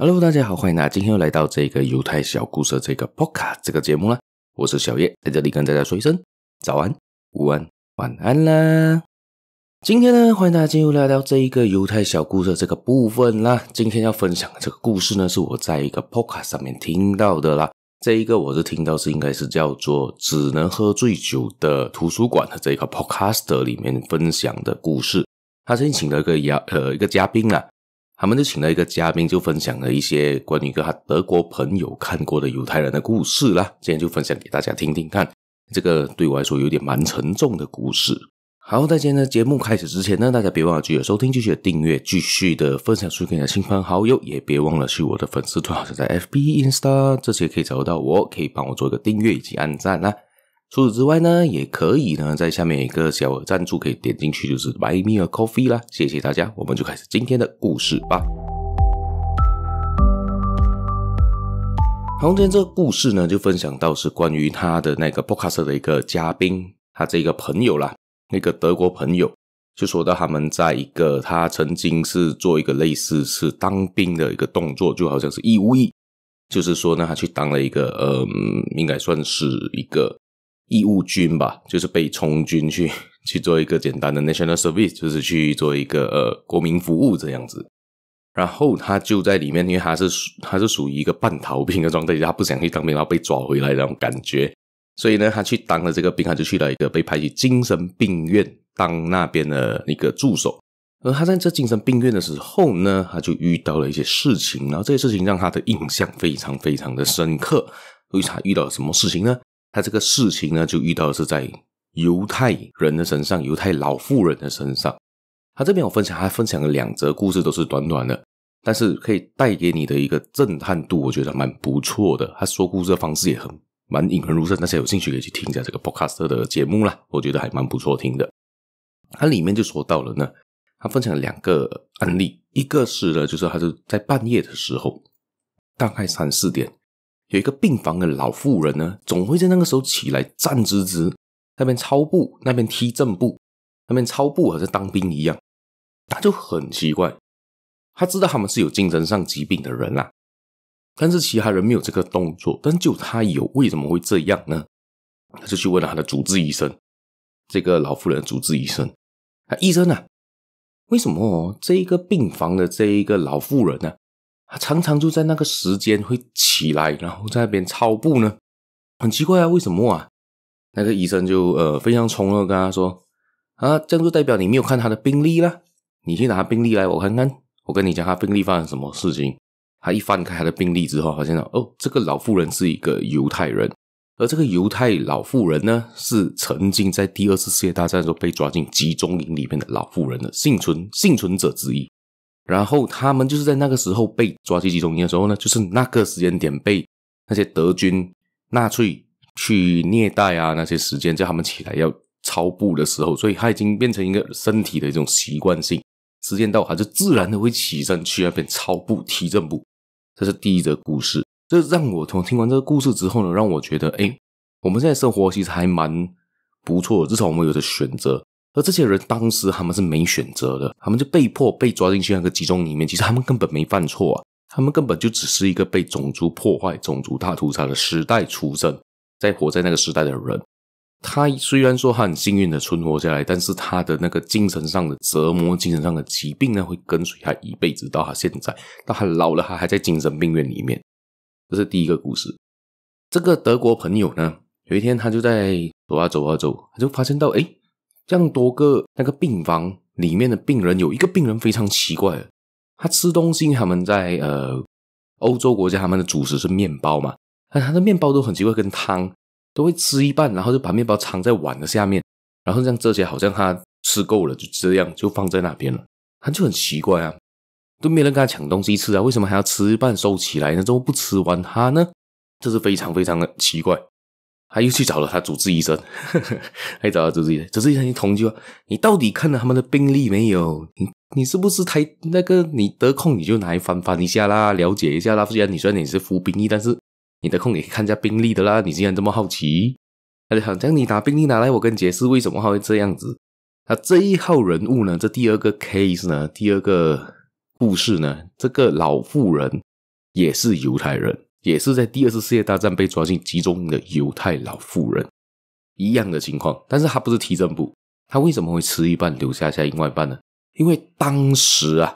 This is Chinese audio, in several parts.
Hello，大家好，欢迎大家今天又来到这个犹太小故事这个 Podcast 这个节目啦。我是小叶，在这里跟大家说一声早安、午安、晚安啦。今天呢，欢迎大家进入来到这一个犹太小故事这个部分啦。今天要分享的这个故事呢，是我在一个 Podcast 上面听到的啦。这一个我是听到是应该是叫做“只能喝醉酒的图书馆”的这个 p o d c a s t 里面分享的故事。他先请了一个嘉呃一个嘉宾啊。他们就请了一个嘉宾，就分享了一些关于一个他德国朋友看过的犹太人的故事啦。今天就分享给大家听听看，这个对我来说有点蛮沉重的故事。好，在今天的节目开始之前呢，大家别忘了继续收听、继续订阅、继续的分享出去给亲朋好友，也别忘了去我的粉丝团，好像在 FB、Insta 这些可以找到我，可以帮我做一个订阅以及按赞啦。除此之外呢，也可以呢，在下面有一个小赞助，可以点进去，就是 Buy Me a Coffee 啦。谢谢大家，我们就开始今天的故事吧。好，今天这个故事呢，就分享到是关于他的那个 o c s 客的一个嘉宾，他这个朋友啦，那个德国朋友，就说到他们在一个，他曾经是做一个类似是当兵的一个动作，就好像是义务役，就是说呢，他去当了一个，嗯，应该算是一个。义务军吧，就是被充军去 去做一个简单的 national service，就是去做一个呃国民服务这样子。然后他就在里面，因为他是他是属于一个半逃兵的状态，他不想去当兵，然后被抓回来那种感觉。所以呢，他去当了这个兵，他就去了一个被派去精神病院当那边的一个助手。而他在这精神病院的时候呢，他就遇到了一些事情，然后这些事情让他的印象非常非常的深刻。他遇到什么事情呢？他这个事情呢，就遇到是在犹太人的身上，犹太老妇人的身上。他这边我分享，他分享了两则故事，都是短短的，但是可以带给你的一个震撼度，我觉得蛮不错的。他说故事的方式也很蛮引人入胜，大家有兴趣可以去听一下这个 podcast 的节目啦，我觉得还蛮不错听的。他里面就说到了呢，他分享两个案例，一个是呢，就是他是在半夜的时候，大概三四点。有一个病房的老妇人呢，总会在那个时候起来站直直，那边操步，那边踢正步，那边操步好像当兵一样。他就很奇怪，他知道他们是有精神上疾病的人啦，但是其他人没有这个动作，但就他有，为什么会这样呢？他就去问了他的主治医生，这个老妇人主治医生，啊，医生啊，为什么这一个病房的这一个老妇人呢？他常常就在那个时间会起来，然后在那边操步呢，很奇怪啊，为什么啊？那个医生就呃非常冲的跟他说啊，这样就代表你没有看他的病历啦，你去拿病历来，我看看，我跟你讲他病历发生什么事情。他一翻开他的病历之后，发现哦，这个老妇人是一个犹太人，而这个犹太老妇人呢，是曾经在第二次世界大战时候被抓进集中营里面的老妇人的幸存幸存者之一。然后他们就是在那个时候被抓去集中营的时候呢，就是那个时间点被那些德军纳粹去虐待啊，那些时间叫他们起来要操步的时候，所以他已经变成一个身体的一种习惯性，时间到他就自然的会起身去那边操步踢正步。这是第一则故事，这让我从听完这个故事之后呢，让我觉得哎，我们现在生活其实还蛮不错，至少我们有的选择。而这些人当时他们是没选择的，他们就被迫被抓进去那个集中里面。其实他们根本没犯错，啊，他们根本就只是一个被种族破坏、种族大屠杀的时代出生，在活在那个时代的人。他虽然说他很幸运的存活下来，但是他的那个精神上的折磨、精神上的疾病呢，会跟随他一辈子到他现在，到他老了，他还在精神病院里面。这是第一个故事。这个德国朋友呢，有一天他就在走啊走啊走，他就发现到哎。这样多个那个病房里面的病人有一个病人非常奇怪，他吃东西，他们在呃欧洲国家，他们的主食是面包嘛，那他的面包都很奇怪，跟汤都会吃一半，然后就把面包藏在碗的下面，然后像这些好像他吃够了，就这样就放在那边了，他就很奇怪啊，都没人跟他抢东西吃啊，为什么还要吃一半收起来呢？怎么不吃完它呢？这是非常非常的奇怪。他又去找了他主治医生，呵 呵还找了主治医生，主治医生就同就：“你到底看了他们的病历没有？你你是不是太那个？你得空你就来翻翻一下啦，了解一下啦。虽然你说你是服兵役，但是你的空也看一下病历的啦。你既然这么好奇，他就将你拿病历拿来，我跟你解释为什么会这样子。那这一号人物呢？这第二个 case 呢？第二个故事呢？这个老妇人也是犹太人。也是在第二次世界大战被抓进集中营的犹太老妇人，一样的情况，但是他不是提正步，他为什么会吃一半留下下另外一半呢？因为当时啊，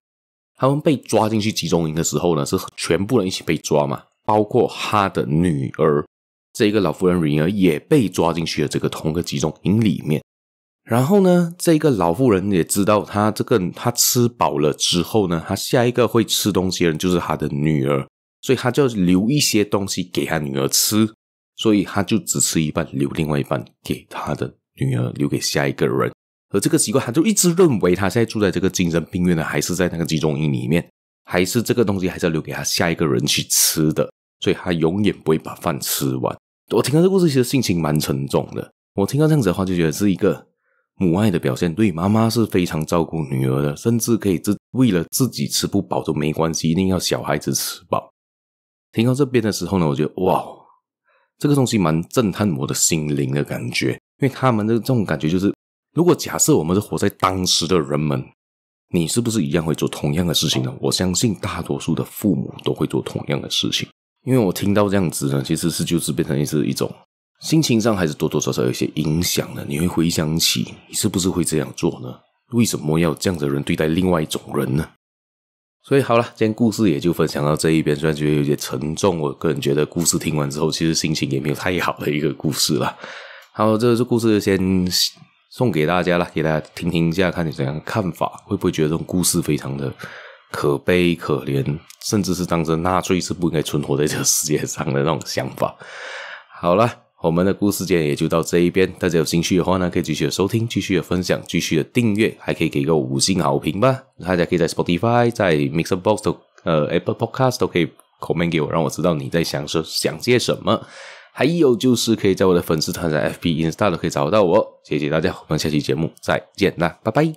他们被抓进去集中营的时候呢，是全部人一起被抓嘛，包括他的女儿，这一个老妇人女儿也被抓进去了这个同个集中营里面。然后呢，这个老妇人也知道，他这个他吃饱了之后呢，他下一个会吃东西的人就是他的女儿。所以他就留一些东西给他女儿吃，所以他就只吃一半，留另外一半给他的女儿，留给下一个人。而这个习惯，他就一直认为他现在住在这个精神病院呢，还是在那个集中营里面，还是这个东西还是要留给他下一个人去吃的，所以他永远不会把饭吃完。我听到这故事，其实心情蛮沉重的。我听到这样子的话，就觉得是一个母爱的表现，对妈妈是非常照顾女儿的，甚至可以自为了自己吃不饱都没关系，一定要小孩子吃饱。听到这边的时候呢，我觉得哇，这个东西蛮震撼我的心灵的感觉。因为他们这这种感觉就是，如果假设我们是活在当时的人们，你是不是一样会做同样的事情呢？我相信大多数的父母都会做同样的事情。因为我听到这样子呢，其实是就是变成是一种心情上还是多多少少有些影响的。你会回想起你是不是会这样做呢？为什么要有这样的人对待另外一种人呢？所以好了，今天故事也就分享到这一边。虽然觉得有点沉重，我个人觉得故事听完之后，其实心情也没有太好的一个故事了。好，这个故事先送给大家了，给大家听听一下，看你怎样看法，会不会觉得这种故事非常的可悲可怜，甚至是当成纳粹是不应该存活在这个世界上的那种想法。好了。我们的故事节也就到这一边，大家有兴趣的话呢，可以继续的收听，继续的分享，继续的订阅，还可以给个五星好评吧。大家可以在 Spotify，在 Mixbox 都呃 Apple Podcast 都可以 comment 给我，让我知道你在想说想些什么。还有就是可以在我的粉丝团在 FB、i n s t a l l 都可以找到我。谢谢大家，我们下期节目再见啦，拜拜。